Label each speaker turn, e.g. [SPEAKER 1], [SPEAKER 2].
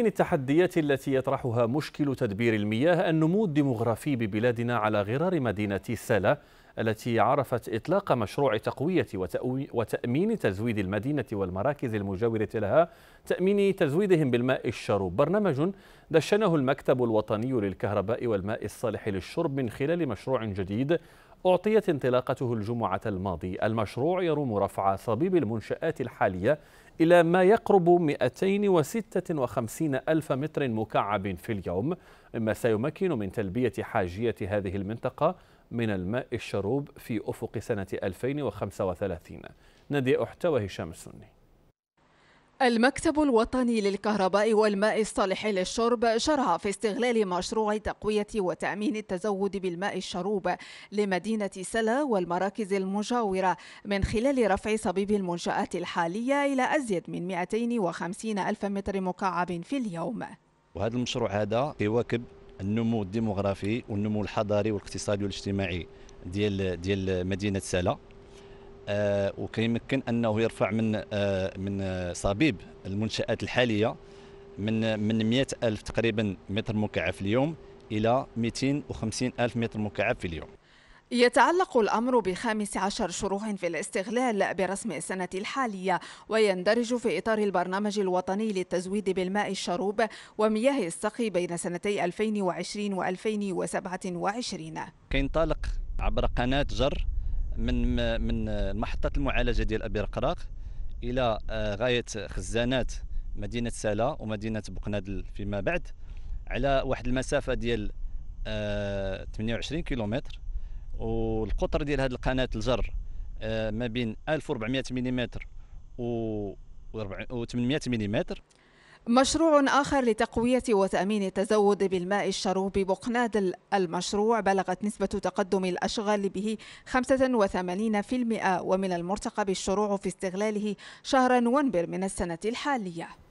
[SPEAKER 1] من التحديات التي يطرحها مشكل تدبير المياه النمو الديموغرافي ببلادنا على غرار مدينة سلا التي عرفت إطلاق مشروع تقوية وتأمين تزويد المدينة والمراكز المجاورة لها تأمين تزويدهم بالماء الشرب برنامج دشنه المكتب الوطني للكهرباء والماء الصالح للشرب من خلال مشروع جديد أعطيت انطلاقته الجمعة الماضي المشروع يروم رفع صبيب المنشآت الحالية إلى ما يقرب 256 ألف متر مكعب في اليوم مما سيمكن من تلبية حاجية هذه المنطقة من الماء الشروب في أفق سنة 2035 نادي أحتوى هشام السني
[SPEAKER 2] المكتب الوطني للكهرباء والماء الصالح للشرب شرع في استغلال مشروع تقوية وتأمين التزود بالماء الشروب لمدينة سلا والمراكز المجاورة من خلال رفع صبيب المنشآت الحالية إلى أزيد من 250 ألف متر مكعب في اليوم
[SPEAKER 3] وهذا المشروع هذا يواكب النمو الديموغرافي والنمو الحضاري والاقتصادي والاجتماعي ديال ديال مدينه سلا آه، وكيمكن انه يرفع من آه، من صبيب المنشات الحاليه من من 100 ألف تقريبا متر مكعب في اليوم إلى 250 ألف متر مكعب في اليوم
[SPEAKER 2] يتعلق الأمر بخامس عشر شروع في الاستغلال برسم السنة الحالية ويندرج في إطار البرنامج الوطني للتزويد بالماء الشروب ومياه السقي بين سنتي 2020 و 2027
[SPEAKER 3] كينطلق عبر قناة جر من من محطه المعالجه ديال ابي رقراق الى آه، غايه خزانات مدينه سالا ومدينه بقنادل فيما بعد على واحد المسافه ديال 28 آه، كيلومتر والقطر ديال هذه القناه الجر آه، ما بين 1400 ملم و 800 ملم
[SPEAKER 2] مشروع آخر لتقوية وتأمين التزود بالماء الشروب بقنادل المشروع بلغت نسبة تقدم الأشغال به 85% ومن المرتقب الشروع في استغلاله شهر نوفمبر من السنة الحالية